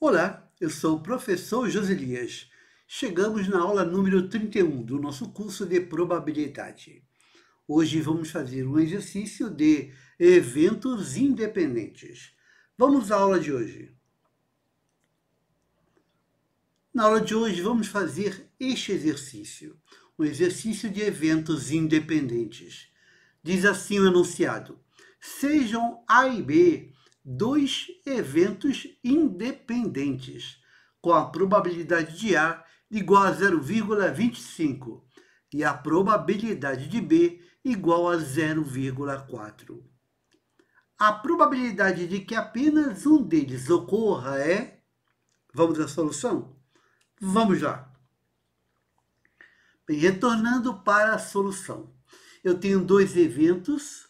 Olá, eu sou o professor Joselias. Chegamos na aula número 31 do nosso curso de probabilidade. Hoje vamos fazer um exercício de eventos independentes. Vamos à aula de hoje. Na aula de hoje vamos fazer este exercício, um exercício de eventos independentes. Diz assim o enunciado: sejam A e B dois eventos independentes, com a probabilidade de A igual a 0,25 e a probabilidade de B igual a 0,4. A probabilidade de que apenas um deles ocorra é. Vamos à solução? Vamos lá. Bem, retornando para a solução. Eu tenho dois eventos,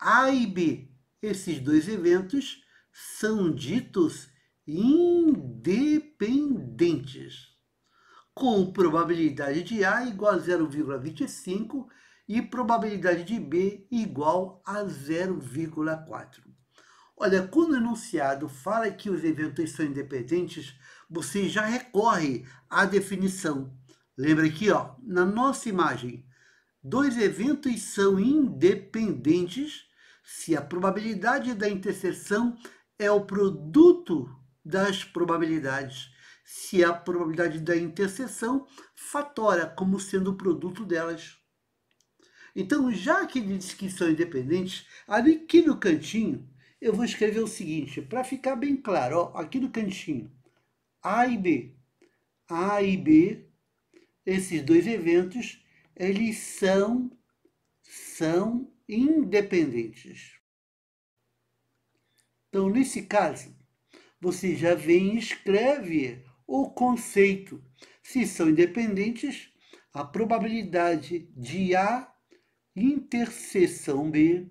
A e B, esses dois eventos são ditos independentes, com probabilidade de A igual a 0,25 e probabilidade de B igual a 0,4. Olha, quando o enunciado fala que os eventos são independentes, você já recorre à definição. Lembra aqui, ó, na nossa imagem, dois eventos são independentes se a probabilidade da interseção é o produto das probabilidades, se a probabilidade da interseção fatora como sendo o produto delas. Então, já que ele diz que são independentes, ali aqui no cantinho, eu vou escrever o seguinte, para ficar bem claro, ó, aqui no cantinho, A e B. A e B, esses dois eventos, eles são são independentes. Então, nesse caso, você já vem e escreve o conceito. Se são independentes, a probabilidade de A interseção B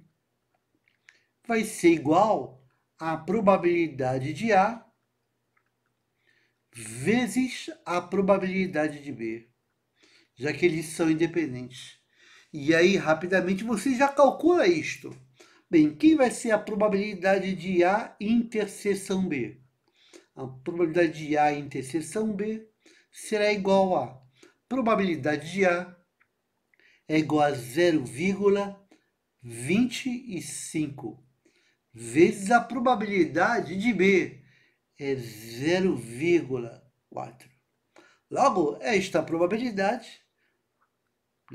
vai ser igual à probabilidade de A vezes a probabilidade de B, já que eles são independentes. E aí, rapidamente, você já calcula isto. Bem, quem vai ser a probabilidade de A interseção B? A probabilidade de A interseção B será igual a probabilidade de A é igual a 0,25 vezes a probabilidade de B é 0,4. Logo, esta probabilidade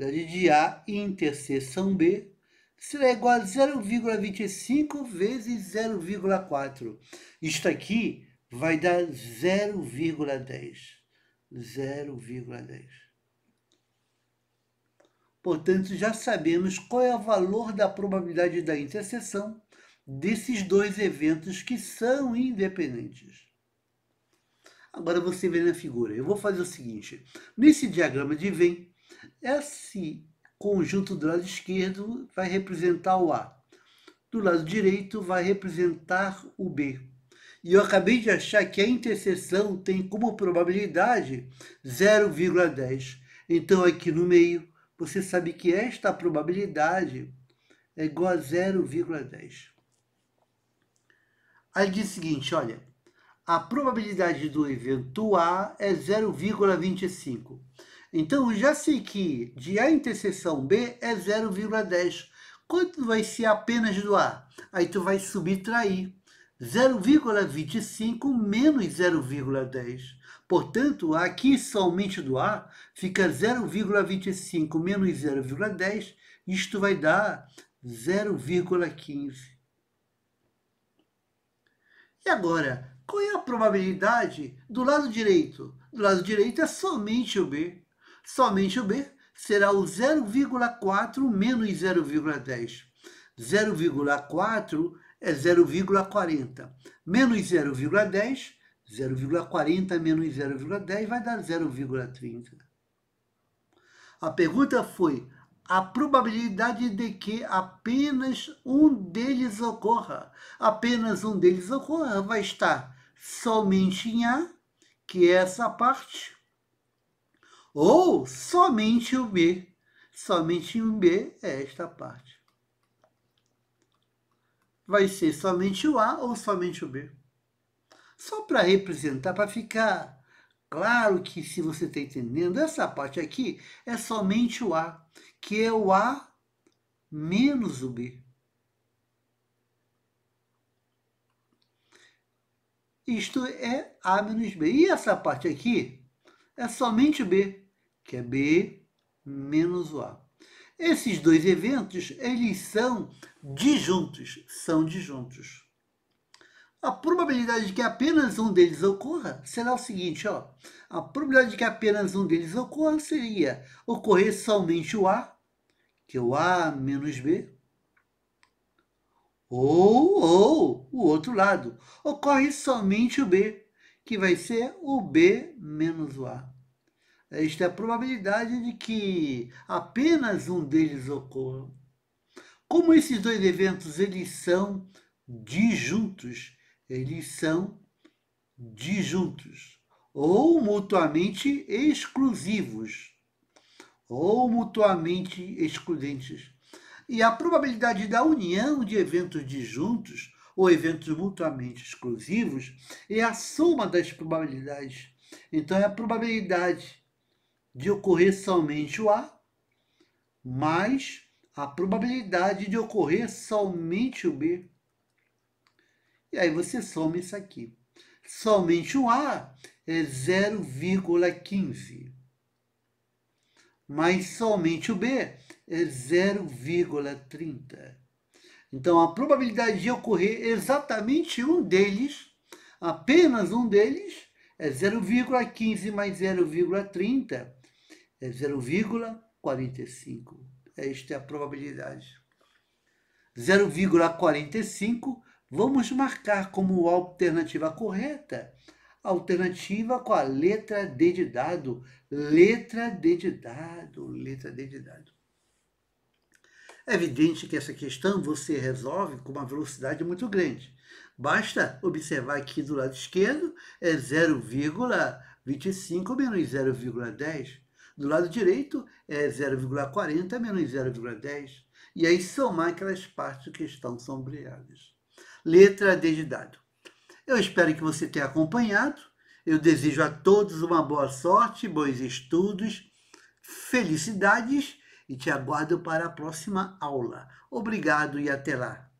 probabilidade de A interseção B será igual a 0,25 vezes 0,4. Isto aqui vai dar 0,10. 0,10. Portanto, já sabemos qual é o valor da probabilidade da interseção desses dois eventos que são independentes. Agora você vê na figura. Eu vou fazer o seguinte. Nesse diagrama de Venn, esse conjunto do lado esquerdo vai representar o A. Do lado direito vai representar o B. E eu acabei de achar que a interseção tem como probabilidade 0,10. Então aqui no meio, você sabe que esta probabilidade é igual a 0,10. Aí diz o seguinte, olha, a probabilidade do evento A é 0,25. Então, já sei que de A interseção B é 0,10. Quanto vai ser apenas do A? Aí tu vai subtrair 0,25 menos 0,10. Portanto, aqui somente do A fica 0,25 menos 0,10. Isto vai dar 0,15. E agora, qual é a probabilidade do lado direito? Do lado direito é somente o B somente o B será o 0,4 menos 0,10. 0,4 é 0,40. Menos 0,10, 0,40 menos 0,10 vai dar 0,30. A pergunta foi a probabilidade de que apenas um deles ocorra. Apenas um deles ocorra vai estar somente em A, que é essa parte, ou somente o B. Somente o B é esta parte. Vai ser somente o A ou somente o B. Só para representar, para ficar claro que se você está entendendo, essa parte aqui é somente o A, que é o A menos o B. Isto é A menos B. E essa parte aqui é somente o B que é B menos o A. Esses dois eventos, eles são disjuntos, são disjuntos. A probabilidade de que apenas um deles ocorra será o seguinte, ó. A probabilidade de que apenas um deles ocorra seria ocorrer somente o A, que é o A menos B, ou, ou o outro lado, ocorre somente o B, que vai ser o B menos o A. É, é a probabilidade de que apenas um deles ocorra. Como esses dois eventos eles são disjuntos, eles são disjuntos ou mutuamente exclusivos ou mutuamente excludentes. E a probabilidade da união de eventos disjuntos ou eventos mutuamente exclusivos é a soma das probabilidades. Então é a probabilidade de ocorrer somente o A, mais a probabilidade de ocorrer somente o B. E aí você soma isso aqui. Somente o A é 0,15. Mas somente o B é 0,30. Então a probabilidade de ocorrer exatamente um deles, apenas um deles, é 0,15 mais 0,30 é 0,45. Esta é, é a probabilidade. 0,45 vamos marcar como alternativa correta. Alternativa com a letra D de dado. Letra D de dado, letra D de dado. É evidente que essa questão você resolve com uma velocidade muito grande. Basta observar aqui do lado esquerdo é 0,25 menos 0,10 do lado direito é 0,40 menos 0,10. E aí somar aquelas partes que estão sombreadas. Letra D de dado. Eu espero que você tenha acompanhado. Eu desejo a todos uma boa sorte, bons estudos, felicidades e te aguardo para a próxima aula. Obrigado e até lá.